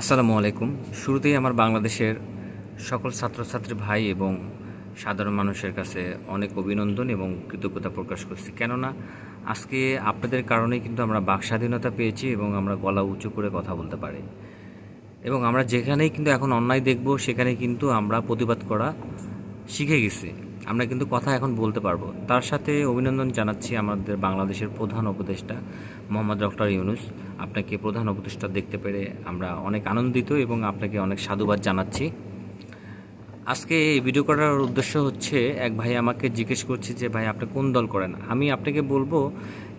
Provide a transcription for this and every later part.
আসসালামু আলাইকুম শুরুতেই আমার বাংলাদেশের সকল ছাত্রছাত্রী ভাই এবং সাধারণ মানুষের কাছে অনেক অভিনন্দন এবং কৃতজ্ঞতা প্রকাশ করছি কেননা আজকে আপনাদের কারণেই কিন্তু আমরা বাক স্বাধীনতা পেয়েছি এবং আমরা গলা উঁচু করে কথা বলতে পারি এবং আমরা যেখানেই কিন্তু এখন অন্যায় দেখব সেখানে কিন্তু আমরা প্রতিবাদ করা শিখে গেছি আমরা কিন্তু কথা এখন বলতে পারবো তার সাথে অভিনন্দন জানাচ্ছি আমাদের বাংলাদেশের প্রধান উপদেষ্টা মোহাম্মদ ডক্টর ইউনুস আপনাকে প্রধান উপদেষ্টা দেখতে পেরে আমরা অনেক আনন্দিত এবং আপনাকে অনেক সাধুবাদ জানাচ্ছি আজকে এই ভিডিও করার উদ্দেশ্য হচ্ছে এক ভাই আমাকে জিজ্ঞেস করছে যে ভাই আপনি কোন দল করেন আমি আপনাকে বলবো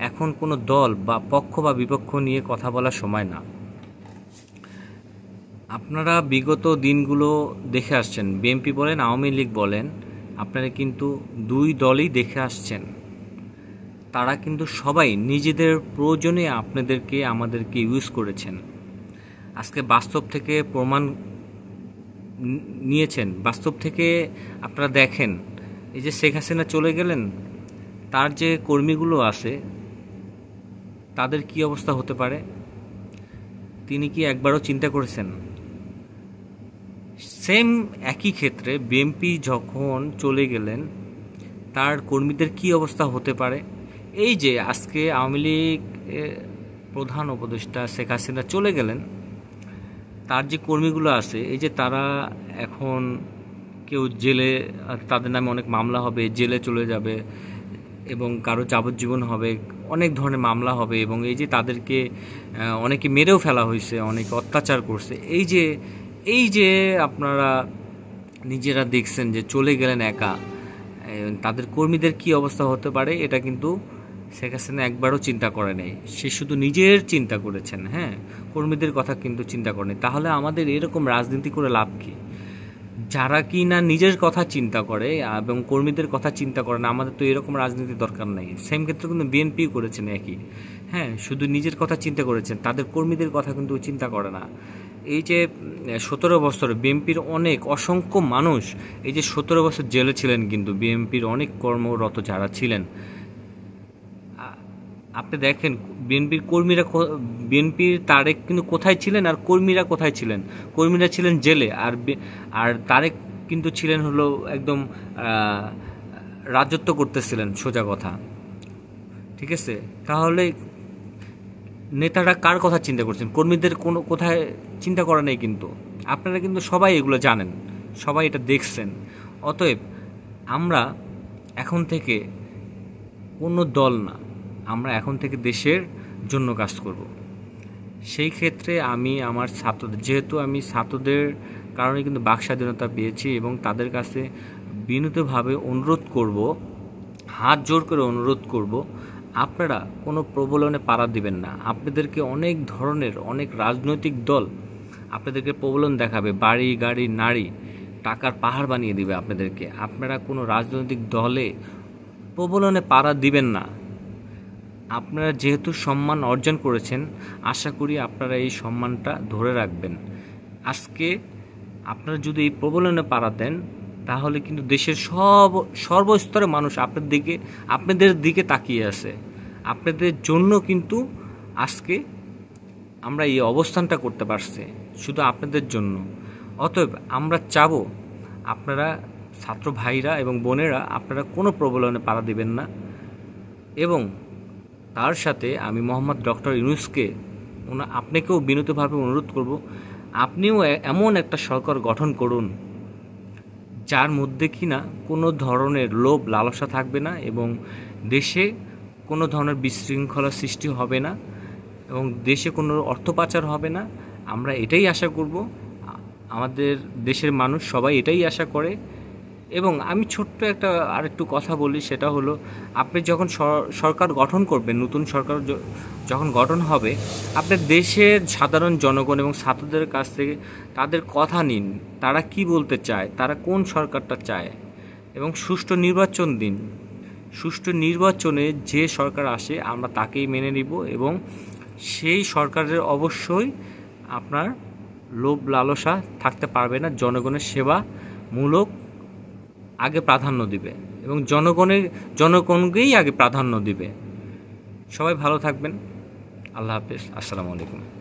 এখন কোনো দল বা পক্ষ বা বিপক্ষ নিয়ে কথা বলার সময় না আপনারা বিগত দিনগুলো দেখে আসছেন বিএমপি বলেন আওয়ামী লীগ বলেন আপনারা কিন্তু দুই দলই দেখে আসছেন তারা কিন্তু সবাই নিজেদের প্রয়োজনে আপনাদেরকে আমাদেরকে ইউজ করেছেন আজকে বাস্তব থেকে প্রমাণ নিয়েছেন বাস্তব থেকে আপনারা দেখেন এই যে শেখ হাসিনা চলে গেলেন তার যে কর্মীগুলো আছে তাদের কি অবস্থা হতে পারে তিনি কি একবারও চিন্তা করেছেন সেম একই ক্ষেত্রে বিএমপি যখন চলে গেলেন তার কর্মীদের কি অবস্থা হতে পারে এই যে আজকে আওয়ামী লীগ প্রধান উপদেষ্টা শেখ হাসিনা চলে গেলেন তার যে কর্মীগুলো আছে এই যে তারা এখন কেউ জেলে তাদের নামে অনেক মামলা হবে জেলে চলে যাবে এবং কারো যাবজ্জীবন হবে অনেক ধরনের মামলা হবে এবং এই যে তাদেরকে অনেকে মেরেও ফেলা হয়েছে অনেকে অত্যাচার করছে এই যে এই যে আপনারা নিজেরা দেখছেন যে চলে গেলেন একা তাদের কর্মীদের কি অবস্থা হতে পারে এটা কিন্তু শেখ হাসিনা একবারও চিন্তা করে নেই সে শুধু নিজের চিন্তা করেছেন হ্যাঁ কর্মীদের কথা কিন্তু চিন্তা করেনি তাহলে আমাদের এরকম রাজনীতি করে লাভ কী যারা কি না নিজের কথা চিন্তা করে এবং কর্মীদের কথা চিন্তা করে না আমাদের তো এরকম রাজনীতি দরকার নাই সেম ক্ষেত্রে কিন্তু বিএনপি করেছেন একই হ্যাঁ শুধু নিজের কথা চিন্তা করেছেন তাদের কর্মীদের কথা কিন্তু চিন্তা করে না এই যে সতেরো বছর বিএনপির অনেক অসংখ্য মানুষ এই যে সতেরো বছর জেলে ছিলেন কিন্তু বিএনপির অনেক কর্মরত যারা ছিলেন আপনি দেখেন বিএনপির কর্মীরা বিএনপির তারেক কিন্তু কোথায় ছিলেন আর কর্মীরা কোথায় ছিলেন কর্মীরা ছিলেন জেলে আর আর তারেক কিন্তু ছিলেন হলো একদম রাজত্ব করতেছিলেন সোজা কথা ঠিক আছে তাহলে নেতারা কার কথা চিন্তা করছেন কর্মীদের কোনো কোথায় চিন্তা করা নেই কিন্তু আপনারা কিন্তু সবাই এগুলো জানেন সবাই এটা দেখছেন অতএব আমরা এখন থেকে কোনো দল না আমরা এখন থেকে দেশের জন্য কাজ করব। সেই ক্ষেত্রে আমি আমার ছাত্রদের যেহেতু আমি ছাত্রদের কারণে কিন্তু বাক স্বাধীনতা পেয়েছি এবং তাদের কাছে বিনীতভাবে অনুরোধ করব হাত জোর করে অনুরোধ করব আপনারা কোনো প্রবলনে পাড়া দিবেন না আপনাদেরকে অনেক ধরনের অনেক রাজনৈতিক দল আপনাদেরকে প্রবলন দেখাবে বাড়ি গাড়ি নারী টাকার পাহাড় বানিয়ে দিবে আপনাদেরকে আপনারা কোনো রাজনৈতিক দলে প্রবলনে পাড়া দিবেন না আপনারা যেহেতু সম্মান অর্জন করেছেন আশা করি আপনারা এই সম্মানটা ধরে রাখবেন আজকে আপনারা যদি এই প্রবলনে পাড়া দেন তাহলে কিন্তু দেশের সব সর্বস্তরের মানুষ আপনার দিকে আপনাদের দিকে তাকিয়ে আছে আপনাদের জন্য কিন্তু আজকে আমরা এই অবস্থানটা করতে পারছি শুধু আপনাদের জন্য অতএব আমরা চাব আপনারা ছাত্র ভাইরা এবং বোনেরা আপনারা কোনো প্রবলনে পাড়া দিবেন না এবং তার সাথে আমি মোহাম্মদ ডক্টর ইউনুসকে আপনাকেও বিনীতভাবে অনুরোধ করব আপনিও এমন একটা সরকার গঠন করুন যার মধ্যে কি না কোনো ধরনের লোভ লালসা থাকবে না এবং দেশে কোনো ধরনের বিশৃঙ্খলা সৃষ্টি হবে না এবং দেশে কোনো অর্থ পাচার হবে না আমরা এটাই আশা করব আমাদের দেশের মানুষ সবাই এটাই আশা করে এবং আমি ছোট্ট একটা আরেকটু কথা বলি সেটা হলো আপনি যখন সরকার গঠন করবেন নতুন সরকার যখন গঠন হবে আপনি দেশের সাধারণ জনগণ এবং ছাত্রদের কাছ থেকে তাদের কথা নিন তারা কি বলতে চায় তারা কোন সরকারটা চায় এবং সুষ্ঠু নির্বাচন দিন সুষ্ঠু নির্বাচনে যে সরকার আসে আমরা তাকেই মেনে নিব এবং সেই সরকারের অবশ্যই আপনার লোভ লালসা থাকতে পারবে না জনগণের সেবা মূলক আগে প্রাধান্য দিবে এবং জনগণের জনগণকেই আগে প্রাধান্য দিবে সবাই ভালো থাকবেন আল্লাহ হাফেজ আসসালামু আলাইকুম